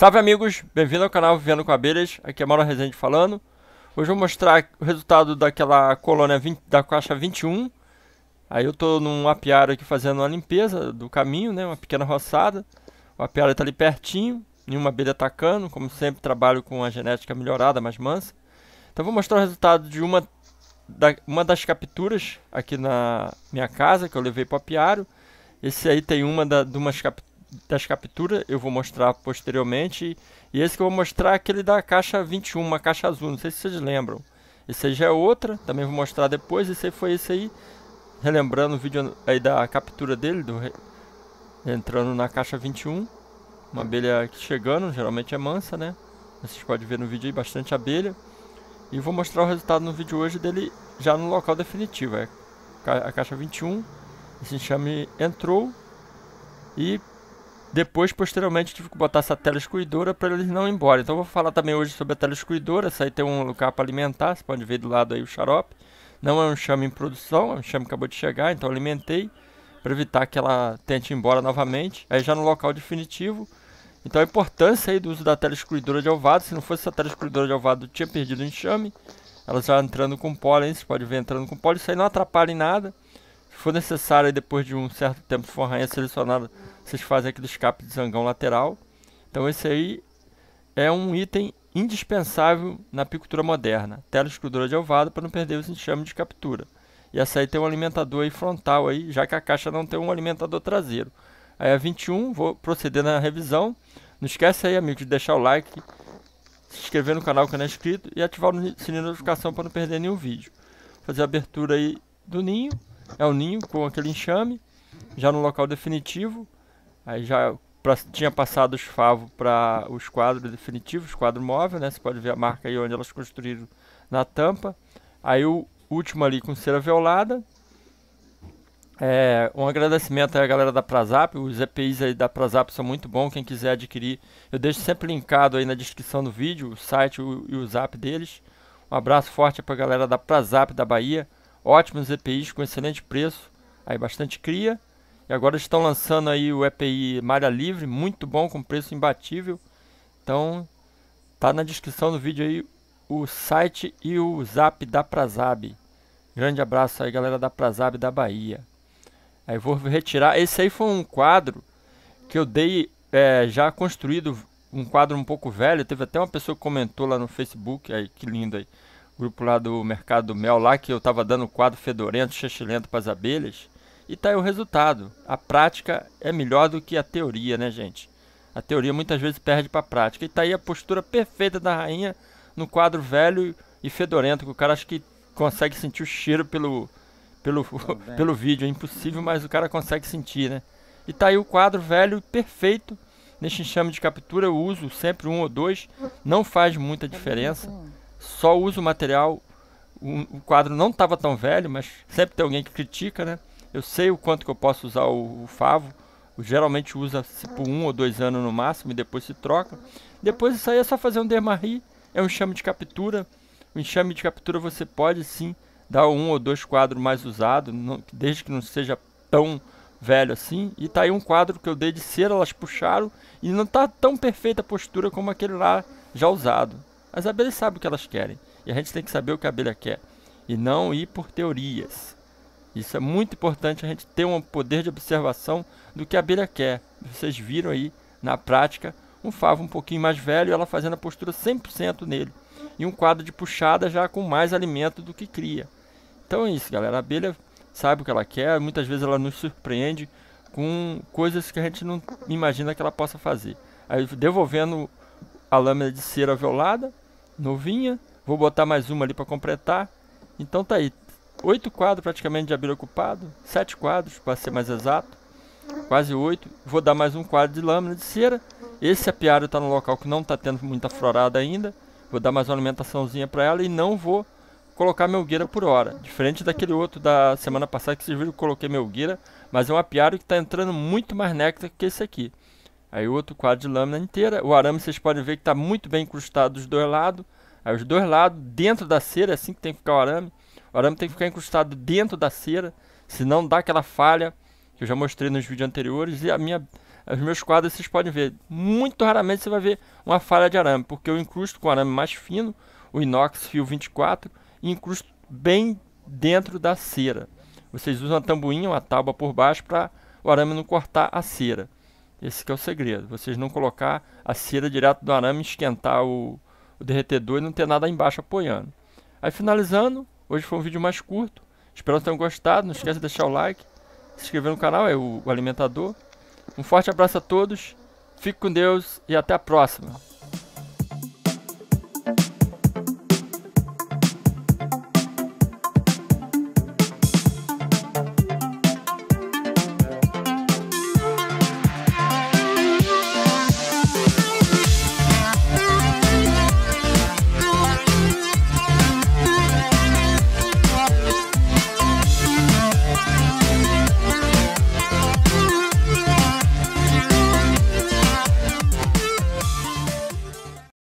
Salve amigos, bem-vindo ao canal Vivendo com Abelhas, aqui é Mauro Rezende falando. Hoje eu vou mostrar o resultado daquela colônia 20, da caixa 21. Aí eu estou num apiário aqui fazendo uma limpeza do caminho, né, uma pequena roçada. O apiário está ali pertinho, nenhuma abelha atacando, como sempre trabalho com a genética melhorada, mais mansa. Então vou mostrar o resultado de uma, da, uma das capturas aqui na minha casa, que eu levei para o apiário. Esse aí tem uma da, de umas capturas das capturas eu vou mostrar posteriormente. E esse que eu vou mostrar é aquele da caixa 21, uma caixa azul, não sei se vocês lembram. Esse aí já é outra, também vou mostrar depois. Esse aí foi esse aí, relembrando o vídeo aí da captura dele, do, entrando na caixa 21. Uma abelha chegando, geralmente é mansa, né? Vocês podem ver no vídeo aí bastante abelha. E vou mostrar o resultado no vídeo hoje dele já no local definitivo. É a caixa 21, esse enxame entrou e depois, posteriormente, tive que botar essa tela excluidora para eles não ir embora. Então, vou falar também hoje sobre a tela excluidora. Essa aí tem um lugar para alimentar, você pode ver do lado aí o xarope. Não é um chame em produção, é um chame que acabou de chegar, então alimentei para evitar que ela tente ir embora novamente. Aí já no local definitivo. Então a importância aí do uso da tela excluidora de alvado, se não fosse essa tela excluidora de alvado, tinha perdido o enxame. Ela já entrando com pólen, você pode ver entrando com pólen, isso aí não atrapalha em nada for necessário, depois de um certo tempo, for a rainha selecionada, vocês fazem aquele escape de zangão lateral. Então esse aí é um item indispensável na apicultura moderna. Tela escudora de alvado para não perder o enxames de captura. E essa aí tem um alimentador aí frontal aí, já que a caixa não tem um alimentador traseiro. Aí a 21, vou proceder na revisão. Não esquece aí, amigo, de deixar o like, se inscrever no canal que não é inscrito e ativar o sininho de notificação para não perder nenhum vídeo. Fazer a abertura aí do ninho é o Ninho com aquele enxame, já no local definitivo. Aí já pra, tinha passado os favos para os quadros definitivos, quadro móvel, né? Você pode ver a marca aí onde elas construíram na tampa. Aí o último ali com cera violada. É, um agradecimento à galera da Prazap, os EPIs aí da Prazap são muito bons, quem quiser adquirir, eu deixo sempre linkado aí na descrição do vídeo, o site e o, o zap deles. Um abraço forte para a galera da Prazap da Bahia ótimos EPIs com excelente preço, aí bastante cria. E agora estão lançando aí o EPI Malha Livre, muito bom, com preço imbatível. Então, tá na descrição do vídeo aí o site e o zap da Prazab. Grande abraço aí, galera da Prazab da Bahia. Aí vou retirar. Esse aí foi um quadro que eu dei é, já construído, um quadro um pouco velho. Teve até uma pessoa que comentou lá no Facebook, aí que lindo aí grupo lá do Mercado do Mel lá, que eu tava dando o quadro fedorento, chechilento para as abelhas. E tá aí o resultado. A prática é melhor do que a teoria, né, gente? A teoria muitas vezes perde para a prática. E tá aí a postura perfeita da rainha no quadro velho e fedorento, que o cara acho que consegue sentir o cheiro pelo, pelo, tá pelo vídeo. É impossível, mas o cara consegue sentir, né? E tá aí o quadro velho perfeito. Neste enxame de captura eu uso sempre um ou dois, não faz muita é diferença só uso o material. O, quadro não estava tão velho, mas sempre tem alguém que critica, né? Eu sei o quanto que eu posso usar o, o favo. Eu geralmente usa por tipo, um ou dois anos no máximo e depois se troca. Depois isso aí é só fazer um demarri, é um enxame de captura. O enxame de captura você pode sim dar um ou dois quadros mais usados, desde que não seja tão velho assim. E tá aí um quadro que eu dei de cera, elas puxaram e não tá tão perfeita a postura como aquele lá já usado. As abelhas sabem o que elas querem e a gente tem que saber o que a abelha quer e não ir por teorias. Isso é muito importante a gente ter um poder de observação do que a abelha quer. Vocês viram aí na prática um favo um pouquinho mais velho, ela fazendo a postura 100% nele e um quadro de puxada já com mais alimento do que cria. Então é isso, galera. A abelha sabe o que ela quer, muitas vezes ela nos surpreende com coisas que a gente não imagina que ela possa fazer. Aí devolvendo a lâmina de cera violada, novinha. Vou botar mais uma ali para completar. Então tá aí. Oito quadros praticamente de abrir ocupado. Sete quadros, para ser mais exato. Quase oito. Vou dar mais um quadro de lâmina de cera. Esse apiário está no local que não está tendo muita florada ainda. Vou dar mais uma alimentaçãozinha para ela e não vou colocar melgueira por hora. Diferente daquele outro da semana passada que vocês viram que eu coloquei melgueira. Mas é um apiário que está entrando muito mais néctar que esse aqui. Aí outro quadro de lâmina inteira. O arame vocês podem ver que está muito bem encrustado dos dois lados. Aí os dois lados, dentro da cera, é assim que tem que ficar o arame. O arame tem que ficar encrustado dentro da cera, senão dá aquela falha que eu já mostrei nos vídeos anteriores. E a minha, os meus quadros vocês podem ver. Muito raramente você vai ver uma falha de arame, porque eu encrusto com arame mais fino, o inox fio 24, e encrusto bem dentro da cera. Vocês usam a tambuinha, uma tábua por baixo, para o arame não cortar a cera. Esse é o segredo. Vocês não colocar a cera direto do arame, esquentar o, o derretedor e não ter nada embaixo apoiando. Aí finalizando, hoje foi um vídeo mais curto. Espero que tenham gostado. Não esqueça de deixar o like, se inscrever no canal, é o, o alimentador. Um forte abraço a todos, fique com Deus e até a próxima.